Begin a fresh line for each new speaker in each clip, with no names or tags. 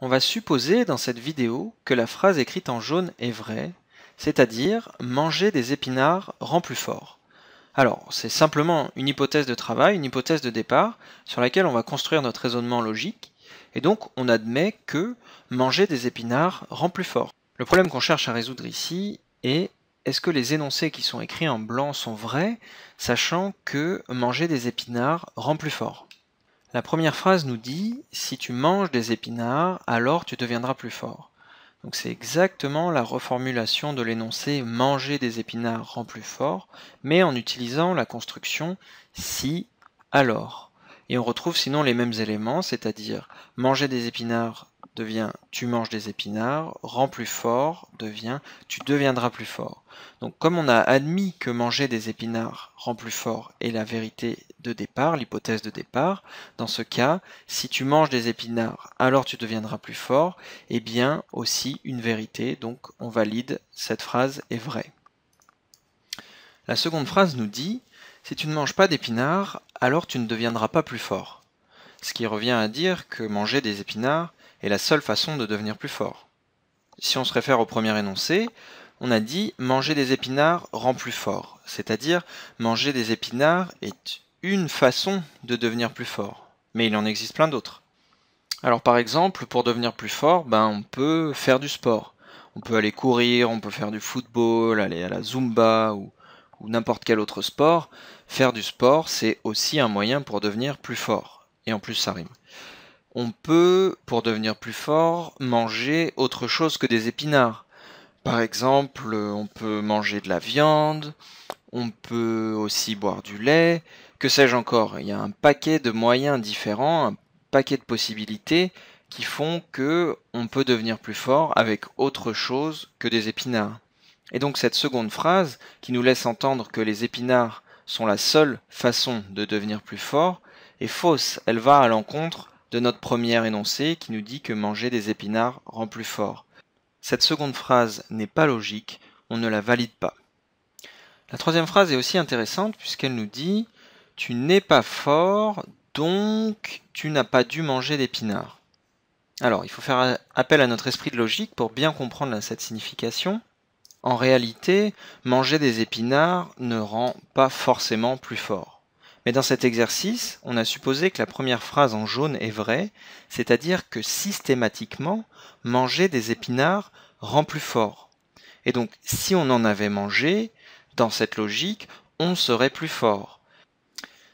On va supposer dans cette vidéo que la phrase écrite en jaune est vraie, c'est-à-dire manger des épinards rend plus fort. Alors, c'est simplement une hypothèse de travail, une hypothèse de départ, sur laquelle on va construire notre raisonnement logique, et donc on admet que manger des épinards rend plus fort. Le problème qu'on cherche à résoudre ici est est-ce que les énoncés qui sont écrits en blanc sont vrais, sachant que manger des épinards rend plus fort la première phrase nous dit Si tu manges des épinards, alors tu deviendras plus fort. Donc c'est exactement la reformulation de l'énoncé manger des épinards rend plus fort, mais en utilisant la construction si alors. Et on retrouve sinon les mêmes éléments, c'est-à-dire manger des épinards devient tu manges des épinards, rends plus fort devient tu deviendras plus fort. Donc comme on a admis que manger des épinards rend plus fort est la vérité de départ, l'hypothèse de départ, dans ce cas, si tu manges des épinards, alors tu deviendras plus fort, eh bien aussi une vérité, donc on valide cette phrase est vraie. La seconde phrase nous dit si tu ne manges pas d'épinards, alors tu ne deviendras pas plus fort ce qui revient à dire que manger des épinards est la seule façon de devenir plus fort. Si on se réfère au premier énoncé, on a dit manger des épinards rend plus fort, c'est-à-dire manger des épinards est une façon de devenir plus fort, mais il en existe plein d'autres. Alors par exemple, pour devenir plus fort, ben on peut faire du sport. On peut aller courir, on peut faire du football, aller à la zumba ou, ou n'importe quel autre sport. Faire du sport, c'est aussi un moyen pour devenir plus fort et en plus ça rime. On peut, pour devenir plus fort, manger autre chose que des épinards. Par exemple, on peut manger de la viande, on peut aussi boire du lait, que sais-je encore. Il y a un paquet de moyens différents, un paquet de possibilités qui font que on peut devenir plus fort avec autre chose que des épinards. Et donc cette seconde phrase, qui nous laisse entendre que les épinards sont la seule façon de devenir plus fort, fausse, elle va à l'encontre de notre première énoncé qui nous dit que manger des épinards rend plus fort. Cette seconde phrase n'est pas logique, on ne la valide pas. La troisième phrase est aussi intéressante puisqu'elle nous dit Tu n'es pas fort, donc tu n'as pas dû manger d'épinards. Alors, il faut faire appel à notre esprit de logique pour bien comprendre cette signification. En réalité, manger des épinards ne rend pas forcément plus fort. Mais dans cet exercice, on a supposé que la première phrase en jaune est vraie, c'est-à-dire que systématiquement, manger des épinards rend plus fort. Et donc, si on en avait mangé, dans cette logique, on serait plus fort.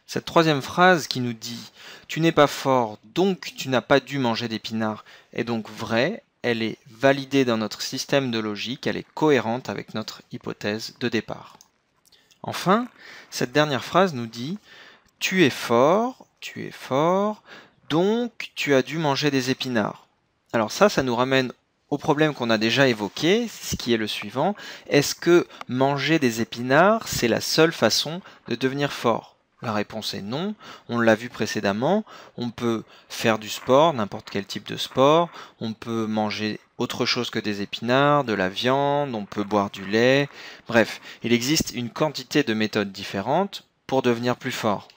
Cette troisième phrase qui nous dit Tu n'es pas fort, donc tu n'as pas dû manger d'épinards est donc vraie, elle est validée dans notre système de logique, elle est cohérente avec notre hypothèse de départ. Enfin, cette dernière phrase nous dit tu es fort, tu es fort, donc tu as dû manger des épinards. Alors ça, ça nous ramène au problème qu'on a déjà évoqué, ce qui est le suivant. Est-ce que manger des épinards, c'est la seule façon de devenir fort la réponse est non, on l'a vu précédemment, on peut faire du sport, n'importe quel type de sport, on peut manger autre chose que des épinards, de la viande, on peut boire du lait, bref, il existe une quantité de méthodes différentes pour devenir plus fort.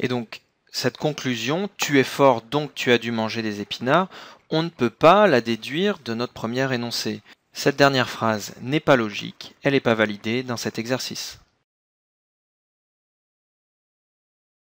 Et donc, cette conclusion, tu es fort, donc tu as dû manger des épinards, on ne peut pas la déduire de notre première énoncée. Cette dernière phrase n'est pas logique, elle n'est pas validée dans cet exercice.